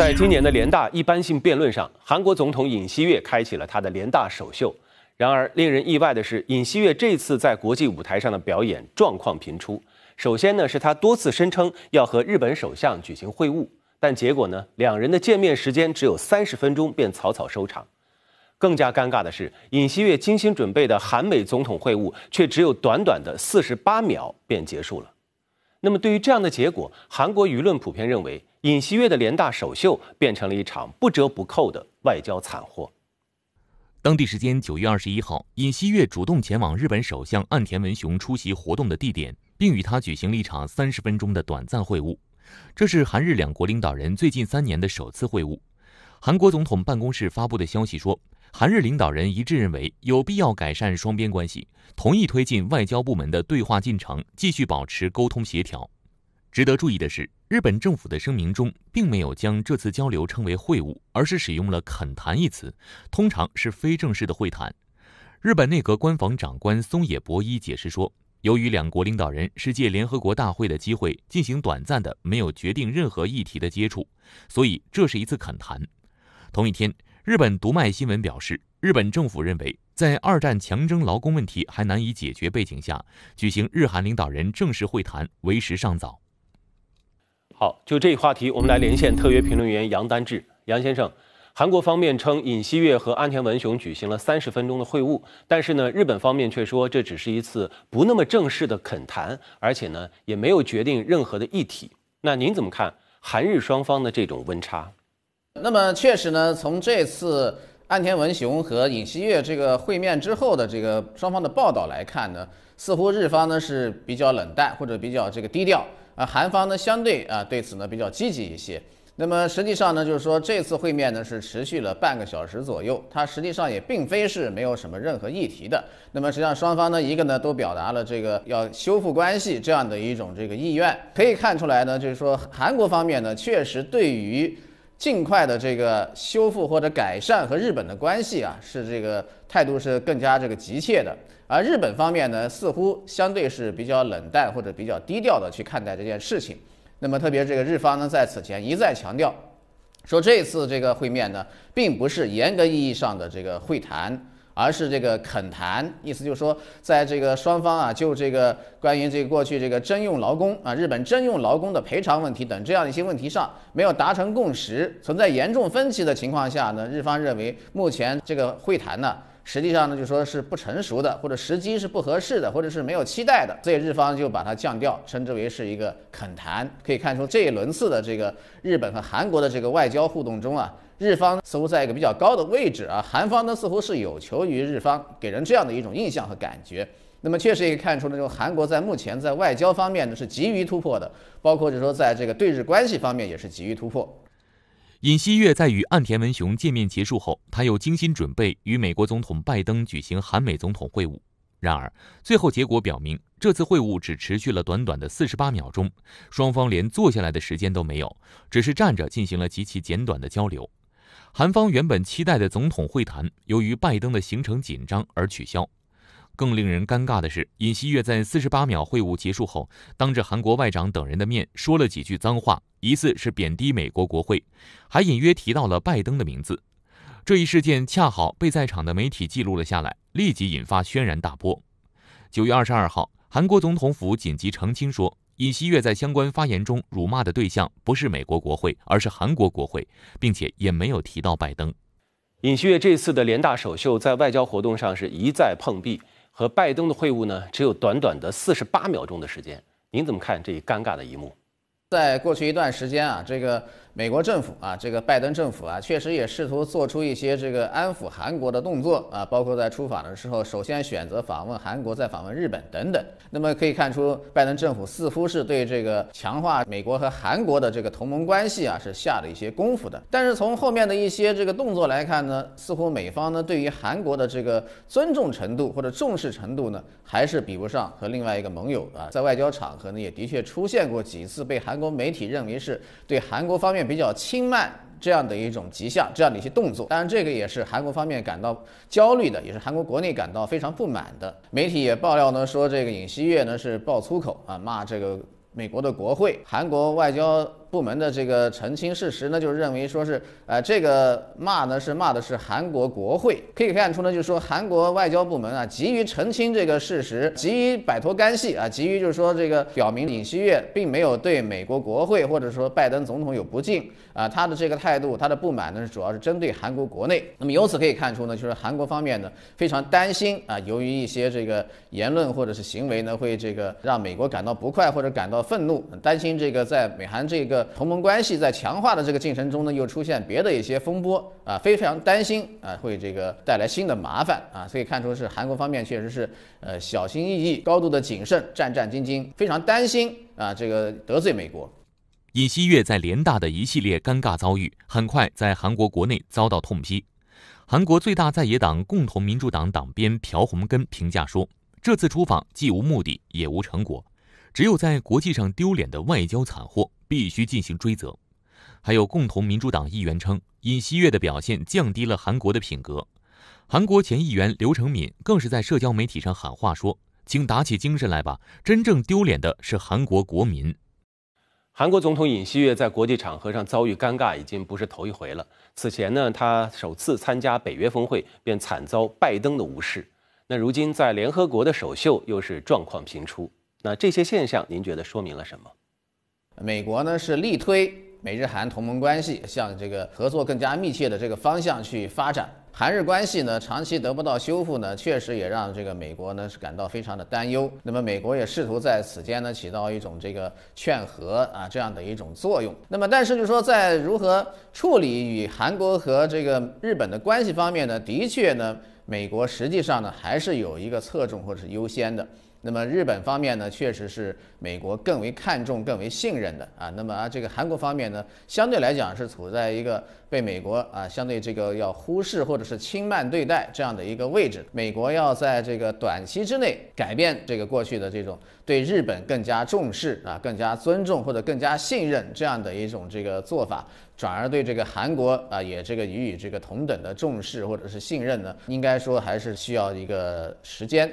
在今年的联大一般性辩论上，韩国总统尹锡悦开启了他的联大首秀。然而，令人意外的是，尹锡悦这次在国际舞台上的表演状况频出。首先呢，是他多次声称要和日本首相举行会晤，但结果呢，两人的见面时间只有三十分钟便草草收场。更加尴尬的是，尹锡悦精心准备的韩美总统会晤却只有短短的四十八秒便结束了。那么，对于这样的结果，韩国舆论普遍认为，尹锡悦的联大首秀变成了一场不折不扣的外交惨祸。当地时间九月二十一号，尹锡悦主动前往日本首相岸田文雄出席活动的地点，并与他举行了一场三十分钟的短暂会晤。这是韩日两国领导人最近三年的首次会晤。韩国总统办公室发布的消息说。韩日领导人一致认为有必要改善双边关系，同意推进外交部门的对话进程，继续保持沟通协调。值得注意的是，日本政府的声明中并没有将这次交流称为会晤，而是使用了“恳谈”一词，通常是非正式的会谈。日本内阁官房长官松野博一解释说：“由于两国领导人是借联合国大会的机会进行短暂的、没有决定任何议题的接触，所以这是一次恳谈。”同一天。日本读卖新闻表示，日本政府认为，在二战强征劳工问题还难以解决背景下，举行日韩领导人正式会谈为时尚早。好，就这一话题，我们来连线特约评论员杨丹志。杨先生，韩国方面称尹锡月和安田文雄举行了三十分钟的会晤，但是呢，日本方面却说这只是一次不那么正式的恳谈，而且呢，也没有决定任何的议题。那您怎么看韩日双方的这种温差？那么确实呢，从这次岸田文雄和尹锡悦这个会面之后的这个双方的报道来看呢，似乎日方呢是比较冷淡或者比较这个低调，啊，韩方呢相对啊对此呢比较积极一些。那么实际上呢，就是说这次会面呢是持续了半个小时左右，它实际上也并非是没有什么任何议题的。那么实际上双方呢，一个呢都表达了这个要修复关系这样的一种这个意愿，可以看出来呢，就是说韩国方面呢确实对于。尽快的这个修复或者改善和日本的关系啊，是这个态度是更加这个急切的，而日本方面呢，似乎相对是比较冷淡或者比较低调的去看待这件事情。那么，特别这个日方呢，在此前一再强调，说这次这个会面呢，并不是严格意义上的这个会谈。而是这个恳谈，意思就是说，在这个双方啊，就这个关于这个过去这个征用劳工啊，日本征用劳工的赔偿问题等这样的一些问题上，没有达成共识，存在严重分歧的情况下呢，日方认为目前这个会谈呢，实际上呢就说是不成熟的，或者时机是不合适的，或者是没有期待的，所以日方就把它降掉，称之为是一个恳谈。可以看出这一轮次的这个日本和韩国的这个外交互动中啊。日方似乎在一个比较高的位置啊，韩方呢似乎是有求于日方，给人这样的一种印象和感觉。那么确实也看出了，就韩国在目前在外交方面呢是急于突破的，包括就说在这个对日关系方面也是急于突破。尹锡月在与岸田文雄见面结束后，他又精心准备与美国总统拜登举行韩美总统会晤。然而最后结果表明，这次会晤只持续了短短的四十八秒钟，双方连坐下来的时间都没有，只是站着进行了极其简短的交流。韩方原本期待的总统会谈，由于拜登的行程紧张而取消。更令人尴尬的是，尹锡悦在四十八秒会晤结束后，当着韩国外长等人的面说了几句脏话，疑似是贬低美国国会，还隐约提到了拜登的名字。这一事件恰好被在场的媒体记录了下来，立即引发轩然大波。九月二十二号，韩国总统府紧急澄清说。尹锡悦在相关发言中辱骂的对象不是美国国会，而是韩国国会，并且也没有提到拜登。尹锡悦这次的联大首秀在外交活动上是一再碰壁，和拜登的会晤呢，只有短短的四十八秒钟的时间。您怎么看这一尴尬的一幕？在过去一段时间啊，这个。美国政府啊，这个拜登政府啊，确实也试图做出一些这个安抚韩国的动作啊，包括在出访的时候，首先选择访问韩国，再访问日本等等。那么可以看出，拜登政府似乎是对这个强化美国和韩国的这个同盟关系啊，是下了一些功夫的。但是从后面的一些这个动作来看呢，似乎美方呢对于韩国的这个尊重程度或者重视程度呢，还是比不上和另外一个盟友啊，在外交场合呢也的确出现过几次被韩国媒体认为是对韩国方面。比较轻慢这样的一种迹象，这样的一些动作，当然这个也是韩国方面感到焦虑的，也是韩国国内感到非常不满的。媒体也爆料呢，说这个尹锡悦呢是爆粗口啊，骂这个美国的国会。韩国外交。部门的这个澄清事实呢，就是认为说是，呃，这个骂呢是骂的是韩国国会。可以看出呢，就是说韩国外交部门啊，急于澄清这个事实，急于摆脱干系啊，急于就是说这个表明尹锡悦并没有对美国国会或者说拜登总统有不敬啊，他的这个态度，他的不满呢主要是针对韩国国内。那么由此可以看出呢，就是韩国方面呢非常担心啊，由于一些这个言论或者是行为呢，会这个让美国感到不快或者感到愤怒，担心这个在美韩这个。同盟关系在强化的这个进程中呢，又出现别的一些风波啊，非常担心啊，会这个带来新的麻烦啊，所以看出是韩国方面确实是呃小心翼翼、高度的谨慎、战战兢兢，非常担心啊，这个得罪美国。尹锡月在联大的一系列尴尬遭遇，很快在韩国国内遭到痛批。韩国最大在野党共同民主党党鞭朴洪根评价说：“这次出访既无目的也无成果，只有在国际上丢脸的外交惨祸。”必须进行追责。还有共同民主党议员称，尹锡月的表现降低了韩国的品格。韩国前议员刘成敏更是在社交媒体上喊话说：“请打起精神来吧，真正丢脸的是韩国国民。”韩国总统尹锡月在国际场合上遭遇尴尬已经不是头一回了。此前呢，他首次参加北约峰会便惨遭拜登的无视。那如今在联合国的首秀又是状况频出。那这些现象，您觉得说明了什么？美国呢是力推美日韩同盟关系向这个合作更加密切的这个方向去发展。韩日关系呢长期得不到修复呢，确实也让这个美国呢是感到非常的担忧。那么美国也试图在此间呢起到一种这个劝和啊这样的一种作用。那么但是就是说在如何处理与韩国和这个日本的关系方面呢，的确呢美国实际上呢还是有一个侧重或者是优先的。那么日本方面呢，确实是美国更为看重、更为信任的啊。那么啊，这个韩国方面呢，相对来讲是处在一个被美国啊相对这个要忽视或者是轻慢对待这样的一个位置。美国要在这个短期之内改变这个过去的这种对日本更加重视啊、更加尊重或者更加信任这样的一种这个做法，转而对这个韩国啊也这个予以这个同等的重视或者是信任呢，应该说还是需要一个时间。